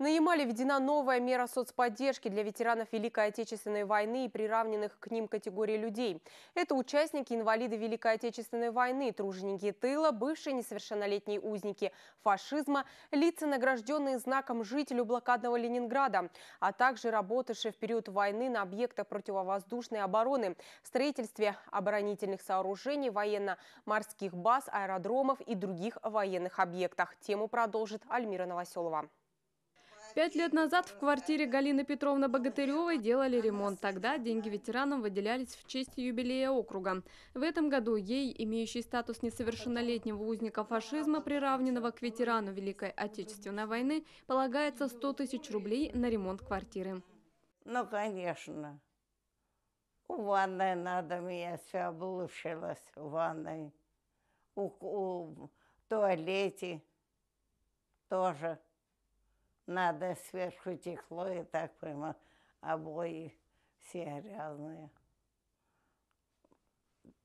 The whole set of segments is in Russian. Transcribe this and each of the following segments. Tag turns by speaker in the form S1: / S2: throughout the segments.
S1: На Ямале введена новая мера соцподдержки для ветеранов Великой Отечественной войны и приравненных к ним категорий людей. Это участники, инвалиды Великой Отечественной войны, труженики тыла, бывшие несовершеннолетние узники фашизма, лица, награжденные знаком жителю блокадного Ленинграда, а также работавшие в период войны на объектах противовоздушной обороны, строительстве оборонительных сооружений, военно-морских баз, аэродромов и других военных объектах. Тему продолжит Альмира Новоселова.
S2: Пять лет назад в квартире Галины Петровны Богатыревой делали ремонт. Тогда деньги ветеранам выделялись в честь юбилея округа. В этом году ей, имеющий статус несовершеннолетнего узника фашизма, приравненного к ветерану Великой Отечественной войны, полагается 100 тысяч рублей на ремонт квартиры.
S3: Ну, конечно. У ванной надо, я все облучилась в ванной. У, у, туалете тоже надо сверху текло, и так прямо обои все грязные.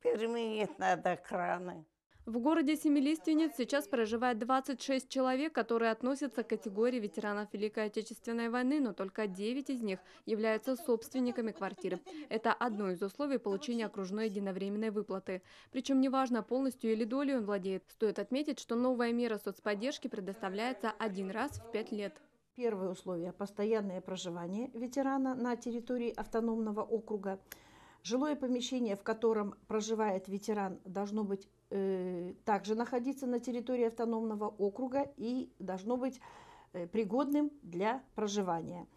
S3: Переменить надо краны.
S2: В городе Семилиственниц сейчас проживает 26 человек, которые относятся к категории ветеранов Великой Отечественной войны, но только 9 из них являются собственниками квартиры. Это одно из условий получения окружной единовременной выплаты. Причем неважно, полностью или долей он владеет. Стоит отметить, что новая мера соцподдержки предоставляется один раз в пять лет.
S4: Первое условие – постоянное проживание ветерана на территории автономного округа. Жилое помещение, в котором проживает ветеран, должно быть э, также находиться на территории автономного округа и должно быть э, пригодным для проживания.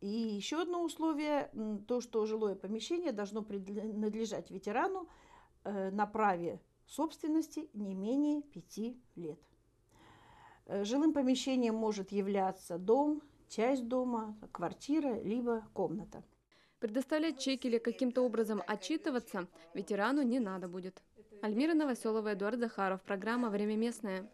S4: И еще одно условие – то, что жилое помещение должно принадлежать ветерану э, на праве собственности не менее пяти лет. Э, жилым помещением может являться
S2: дом, часть дома, квартира, либо комната. Предоставлять чеки или каким-то образом отчитываться ветерану не надо будет. Альмира Новоселова, Эдуард Захаров. Программа «Время местное».